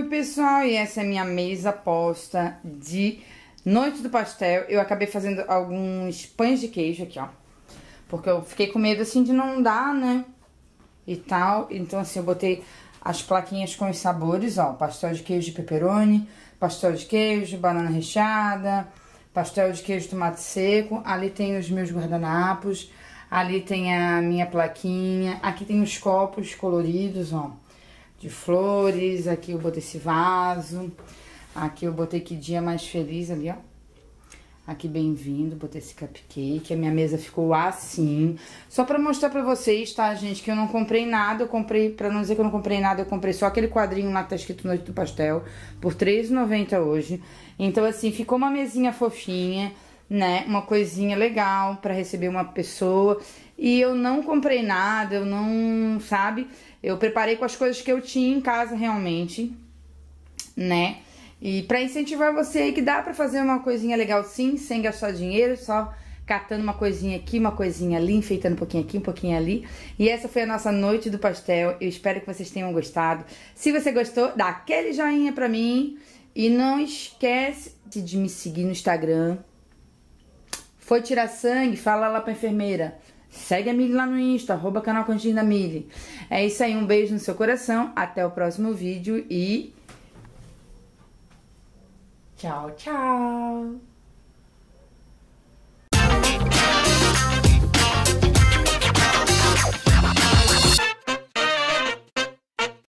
Oi, pessoal, e essa é a minha mesa posta de noite do pastel. Eu acabei fazendo alguns pães de queijo aqui, ó. Porque eu fiquei com medo, assim, de não dar, né? E tal. Então, assim, eu botei as plaquinhas com os sabores, ó. Pastel de queijo de pepperoni, pastel de queijo, banana recheada, pastel de queijo tomate seco. Ali tem os meus guardanapos. Ali tem a minha plaquinha. Aqui tem os copos coloridos, ó de flores. Aqui eu botei esse vaso. Aqui eu botei que dia mais feliz ali, ó. Aqui bem-vindo, botei esse cupcake. A minha mesa ficou assim. Só pra mostrar pra vocês, tá, gente, que eu não comprei nada. Eu comprei, pra não dizer que eu não comprei nada, eu comprei só aquele quadrinho lá que tá escrito Noite do Pastel. Por R$3,90 hoje. Então, assim, ficou uma mesinha fofinha né? Uma coisinha legal para receber uma pessoa. E eu não comprei nada, eu não, sabe? Eu preparei com as coisas que eu tinha em casa realmente, né? E para incentivar você aí que dá para fazer uma coisinha legal sim, sem gastar dinheiro, só catando uma coisinha aqui, uma coisinha ali, enfeitando um pouquinho aqui, um pouquinho ali. E essa foi a nossa noite do pastel. Eu espero que vocês tenham gostado. Se você gostou, dá aquele joinha pra mim e não esquece de me seguir no Instagram, foi tirar sangue, fala lá pra enfermeira. Segue a Mili lá no Insta, arroba canal Cantinho da Mili. É isso aí, um beijo no seu coração, até o próximo vídeo e... Tchau, tchau!